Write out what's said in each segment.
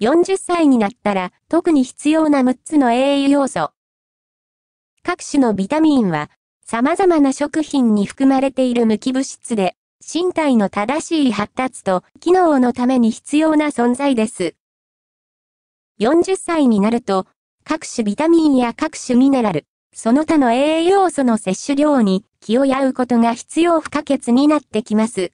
40歳になったら特に必要な6つの栄養素。各種のビタミンは様々な食品に含まれている無機物質で身体の正しい発達と機能のために必要な存在です。40歳になると各種ビタミンや各種ミネラル、その他の栄養素の摂取量に気を合うことが必要不可欠になってきます。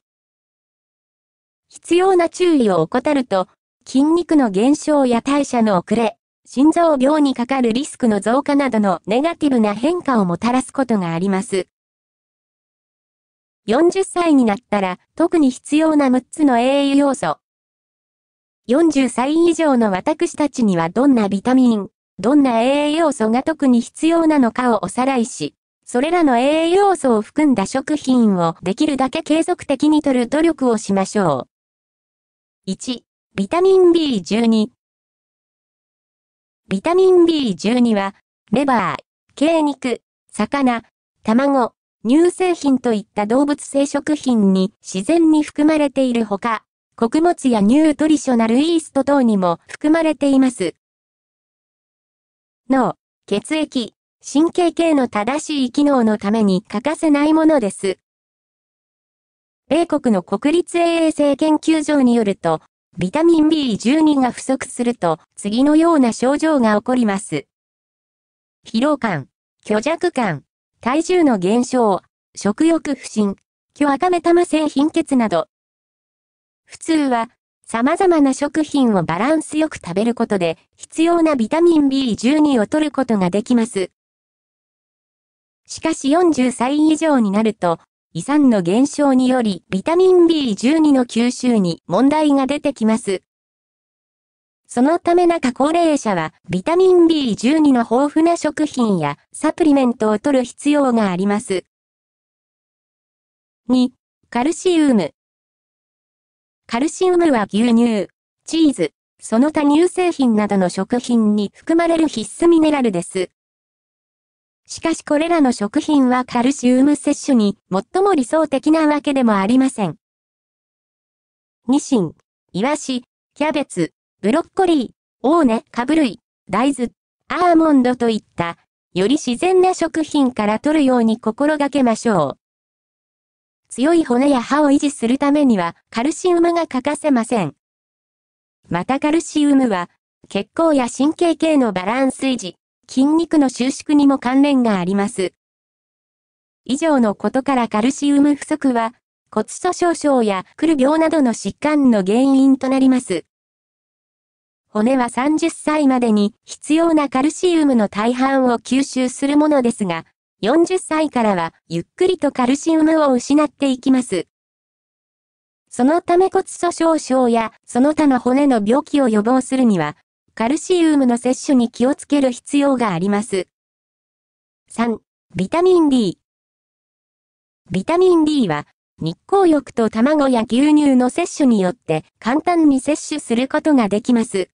必要な注意を怠ると筋肉の減少や代謝の遅れ、心臓病にかかるリスクの増加などのネガティブな変化をもたらすことがあります。40歳になったら特に必要な6つの栄養要素。40歳以上の私たちにはどんなビタミン、どんな栄養素が特に必要なのかをおさらいし、それらの栄養素を含んだ食品をできるだけ継続的に摂る努力をしましょう。1、ビタミン B12。ビタミン B12 は、レバー、鶏肉、魚、卵、乳製品といった動物性食品に自然に含まれているほか、穀物やニュートリショナルイースト等にも含まれています。脳、血液、神経系の正しい機能のために欠かせないものです。米国の国立衛生研究所によると、ビタミン B12 が不足すると、次のような症状が起こります。疲労感、虚弱感、体重の減少、食欲不振、虚赤目玉性貧血など。普通は、様々な食品をバランスよく食べることで、必要なビタミン B12 を取ることができます。しかし40歳以上になると、胃酸の減少によりビタミン B12 の吸収に問題が出てきます。そのため中高齢者はビタミン B12 の豊富な食品やサプリメントを摂る必要があります。2、カルシウム。カルシウムは牛乳、チーズ、その他乳製品などの食品に含まれる必須ミネラルです。しかしこれらの食品はカルシウム摂取に最も理想的なわけでもありません。ニシン、イワシ、キャベツ、ブロッコリー、オーネ、カブ類、大豆、アーモンドといった、より自然な食品から摂るように心がけましょう。強い骨や歯を維持するためにはカルシウムが欠かせません。またカルシウムは血行や神経系のバランス維持、筋肉の収縮にも関連があります。以上のことからカルシウム不足は、骨粗鬆症やくる病などの疾患の原因となります。骨は30歳までに必要なカルシウムの大半を吸収するものですが、40歳からはゆっくりとカルシウムを失っていきます。そのため骨粗鬆症やその他の骨の病気を予防するには、カルシウムの摂取に気をつける必要があります。3、ビタミン D。ビタミン D は、日光浴と卵や牛乳の摂取によって簡単に摂取することができます。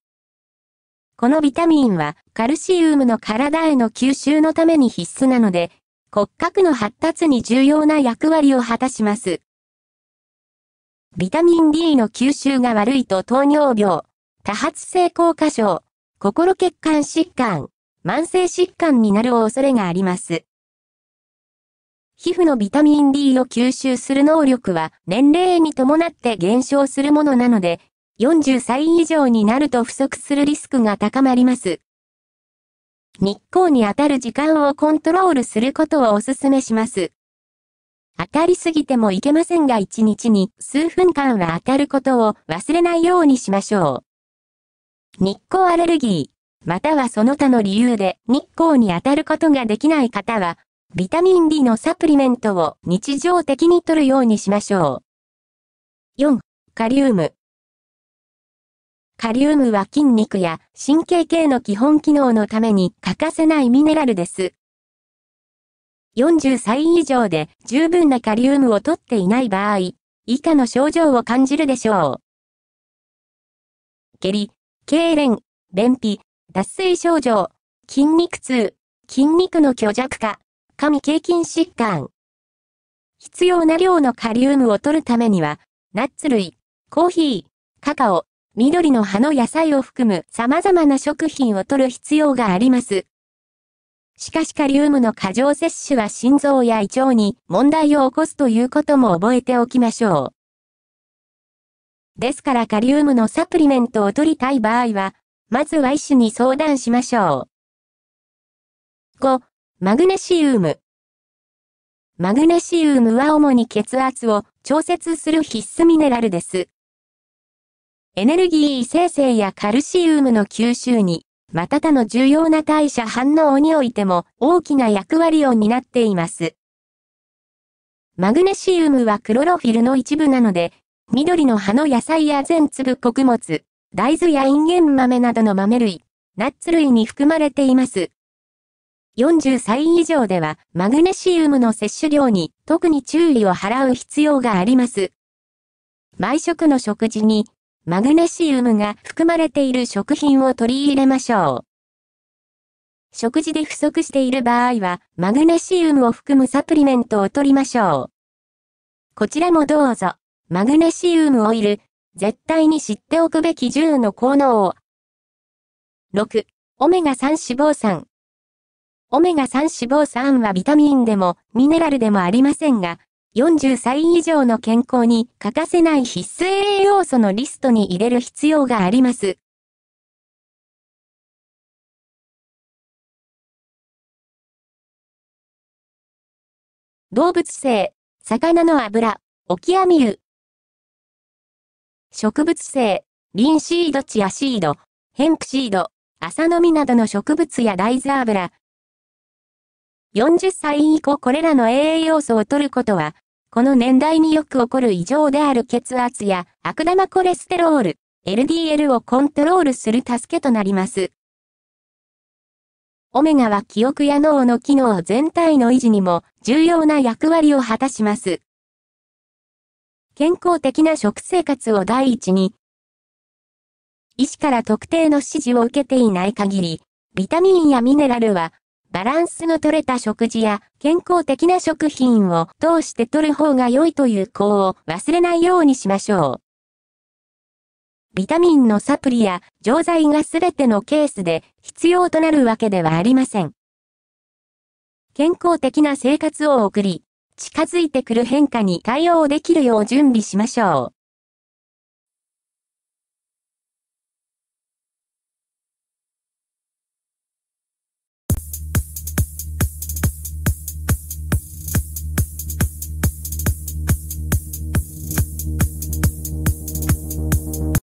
このビタミンはカルシウムの体への吸収のために必須なので、骨格の発達に重要な役割を果たします。ビタミン D の吸収が悪いと糖尿病、多発性硬化症、心血管疾患、慢性疾患になる恐れがあります。皮膚のビタミン D を吸収する能力は年齢に伴って減少するものなので、40歳以上になると不足するリスクが高まります。日光に当たる時間をコントロールすることをお勧めします。当たりすぎてもいけませんが1日に数分間は当たることを忘れないようにしましょう。日光アレルギー、またはその他の理由で日光に当たることができない方は、ビタミン D のサプリメントを日常的に摂るようにしましょう。4、カリウム。カリウムは筋肉や神経系の基本機能のために欠かせないミネラルです。40歳以上で十分なカリウムを取っていない場合、以下の症状を感じるでしょう。下痢、痙攣、便秘、脱水症状、筋肉痛、筋肉の虚弱化、神経筋疾患。必要な量のカリウムを取るためには、ナッツ類、コーヒー、カカオ、緑の葉の野菜を含む様々な食品を摂る必要があります。しかしカリウムの過剰摂取は心臓や胃腸に問題を起こすということも覚えておきましょう。ですからカリウムのサプリメントを取りたい場合は、まずは医師に相談しましょう。5、マグネシウム。マグネシウムは主に血圧を調節する必須ミネラルです。エネルギー生成やカルシウムの吸収に、また他の重要な代謝反応においても大きな役割を担っています。マグネシウムはクロロフィルの一部なので、緑の葉の野菜や全粒穀物、大豆やインゲン豆などの豆類、ナッツ類に含まれています。40歳以上では、マグネシウムの摂取量に特に注意を払う必要があります。毎食の食事に、マグネシウムが含まれている食品を取り入れましょう。食事で不足している場合は、マグネシウムを含むサプリメントを取りましょう。こちらもどうぞ。マグネシウムオイル、絶対に知っておくべき10の効能を。6、オメガ3脂肪酸。オメガ3脂肪酸はビタミンでもミネラルでもありませんが、40歳以上の健康に欠かせない必須栄養素のリストに入れる必要があります。動物性、魚の油、オキアミ油。植物性、リンシードチアシード、ヘンプシード、サのミなどの植物や大豆油。40歳以降これらの栄養素を摂ることは、この年代によく起こる異常である血圧や悪玉コレステロール、LDL をコントロールする助けとなります。オメガは記憶や脳の機能全体の維持にも重要な役割を果たします。健康的な食生活を第一に、医師から特定の指示を受けていない限り、ビタミンやミネラルは、バランスの取れた食事や健康的な食品を通して取る方が良いという項を忘れないようにしましょう。ビタミンのサプリや錠剤が全てのケースで必要となるわけではありません。健康的な生活を送り、近づいてくる変化に対応できるよう準備しましょう。